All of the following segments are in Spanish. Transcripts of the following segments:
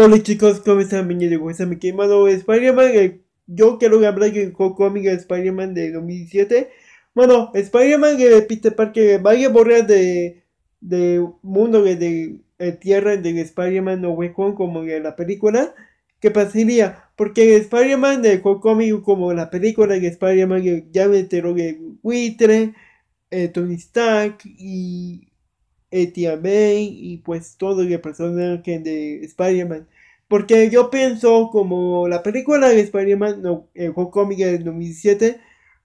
Hola chicos, ¿cómo están? Bienvenidos a este mi quemado Spider-Man. yo quiero hablar de de Spider-Man de 2017. Bueno, Spider-Man de Peter Parker, vaya de, de mundo, de, tierra, de Spider-Man No Way como en la película. ¿Qué pasaría? Porque Spider-Man de Comic como la película de Spider-Man, ya me enteró de ...Witre, eh, Tony Stark y eh, May y pues todo el personaje de Spider-Man. Porque yo pienso como la película de Spider-Man, no, el cómic del 2017,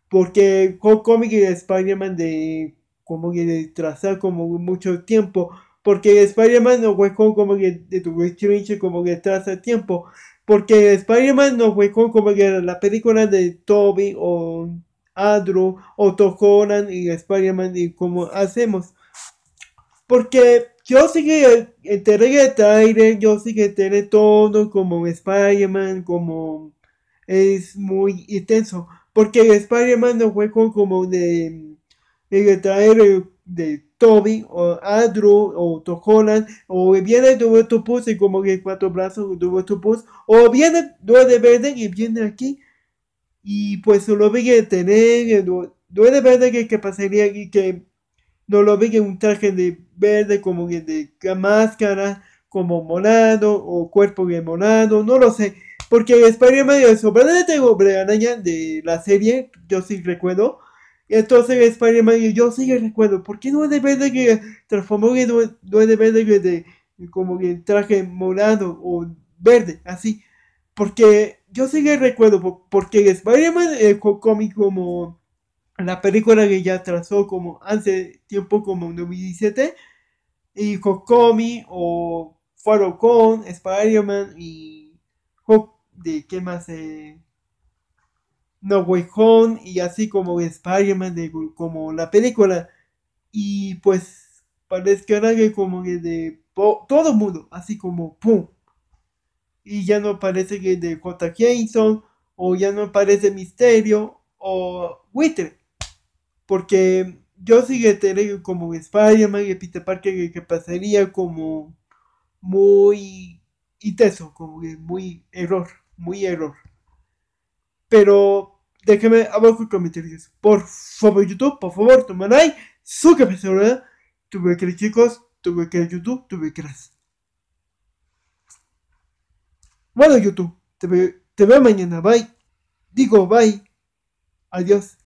porque el cómic de Spider-Man de como que de trazar como mucho tiempo, porque Spider-Man no fue como que de como que traza tiempo, porque Spider-Man no fue como que la película de Toby o Andrew o Tokoran y Spider-Man y como hacemos. Porque yo sí que en yo sí que todo como Spider-Man, como es muy intenso. Porque Spider-Man no fue como de, de traer de Toby o Andrew o Tocolan o viene tu pus y como que cuatro brazos tu pus o viene de Verde y viene aquí y pues solo vi el tener eh, Duende Verde que, que pasaría y que no lo vi en un traje de verde, como de máscara, como morado o cuerpo de morado, no lo sé. Porque Spider-Man es el de la serie, yo sí recuerdo. Entonces Spider-Man yo sí recuerdo. ¿Por qué no es de verde que transformó es de verde que de, como el traje morado o verde? Así. Porque yo sí recuerdo. Porque Spider-Man el eh, cómic como la película que ya trazó como hace tiempo como en 2017 y Kokomi o Faro con Spider-Man y de qué más eh, No Way Home y así como Spider-Man como la película y pues parece que ahora que como que de todo mundo así como pum y ya no parece que de J. Jameson o ya no parece Misterio o Wither porque yo tener como Spider-Man y Peter Parker que pasaría como muy teso como que muy error, muy error. Pero déjeme abajo en comentarios. Por favor, YouTube, por favor, Toma like, suscríbete ¿verdad? Tuve que chicos, tuve que YouTube, tuve que Bueno, YouTube, te, te veo mañana, bye. Digo, bye. Adiós.